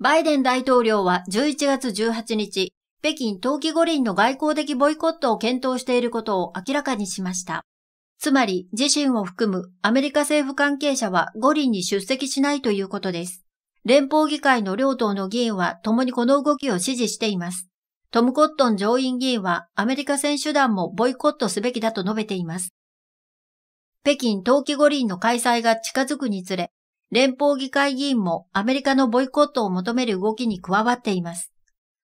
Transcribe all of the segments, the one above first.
バイデン大統領は11月18日、北京冬季五輪の外交的ボイコットを検討していることを明らかにしました。つまり、自身を含むアメリカ政府関係者は五輪に出席しないということです。連邦議会の両党の議員は共にこの動きを支持しています。トム・コットン上院議員はアメリカ選手団もボイコットすべきだと述べています。北京冬季五輪の開催が近づくにつれ、連邦議会議員もアメリカのボイコットを求める動きに加わっています。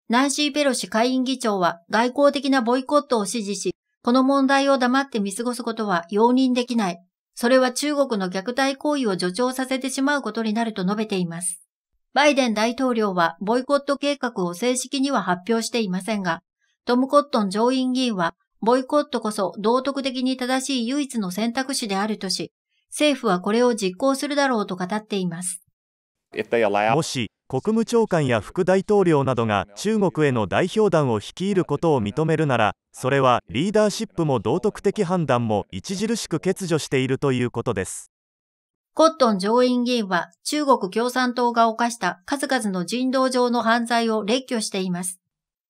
ナンシー・ペロシ下院議長は外交的なボイコットを支持し、この問題を黙って見過ごすことは容認できない。それは中国の虐待行為を助長させてしまうことになると述べています。バイデン大統領はボイコット計画を正式には発表していませんが、トム・コットン上院議員はボイコットこそ道徳的に正しい唯一の選択肢であるとし、政府はこれを実行するだろうと語っています。もし国務長官や副大統領などが中国への代表団を率いることを認めるならそれはリーダーシップも道徳的判断も著しく欠如しているということですコットン上院議員は中国共産党が犯した数々の人道上の犯罪を列挙しています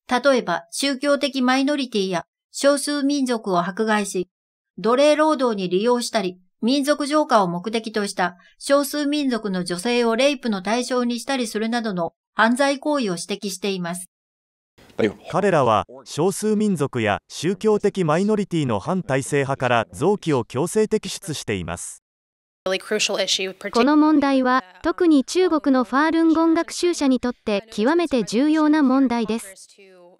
例えば宗教的マイノリティや少数民族を迫害し奴隷労働に利用したり民族浄化を目的とした少数民族の女性をレイプの対象にしたりするなどの犯罪行為を指摘しています。彼らは少数民族や宗教的マイノリティの反体制派から臓器を強制摘出しています。この問題は特に中国のファールンゴン学習者にとって極めて重要な問題です。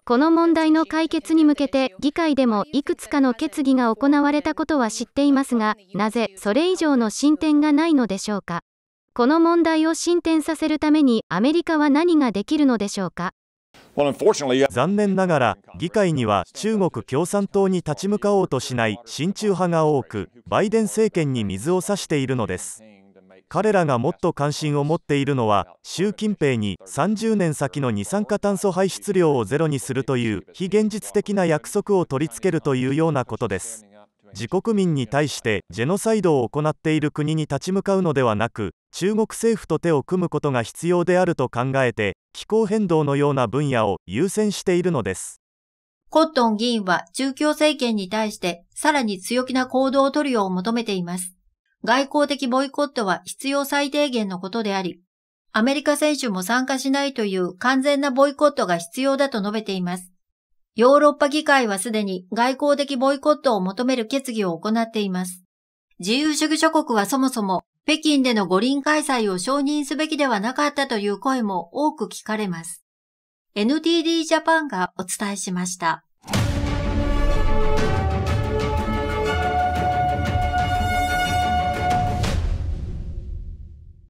この問題の解決に向けて議会でもいくつかの決議が行われたことは知っていますが、なぜそれ以上の進展がないのでしょうか。この問題を進展させるためにアメリカは何ができるのでしょうか。残念ながら議会には中国共産党に立ち向かおうとしない親中派が多くバイデン政権に水を差しているのです彼らがもっと関心を持っているのは習近平に30年先の二酸化炭素排出量をゼロにするという非現実的な約束を取り付けるというようなことです自国民に対してジェノサイドを行っている国に立ち向かうのではなく中国政府と手を組むことが必要であると考えて気候変動のような分野を優先しているのですコットン議員は中共政権に対してさらに強気な行動を取るよう求めています。外交的ボイコットは必要最低限のことであり、アメリカ選手も参加しないという完全なボイコットが必要だと述べています。ヨーロッパ議会はすでに外交的ボイコットを求める決議を行っています。自由主義諸国はそもそも北京での五輪開催を承認すべきではなかったという声も多く聞かれます。NTD ジャパンがお伝えしました。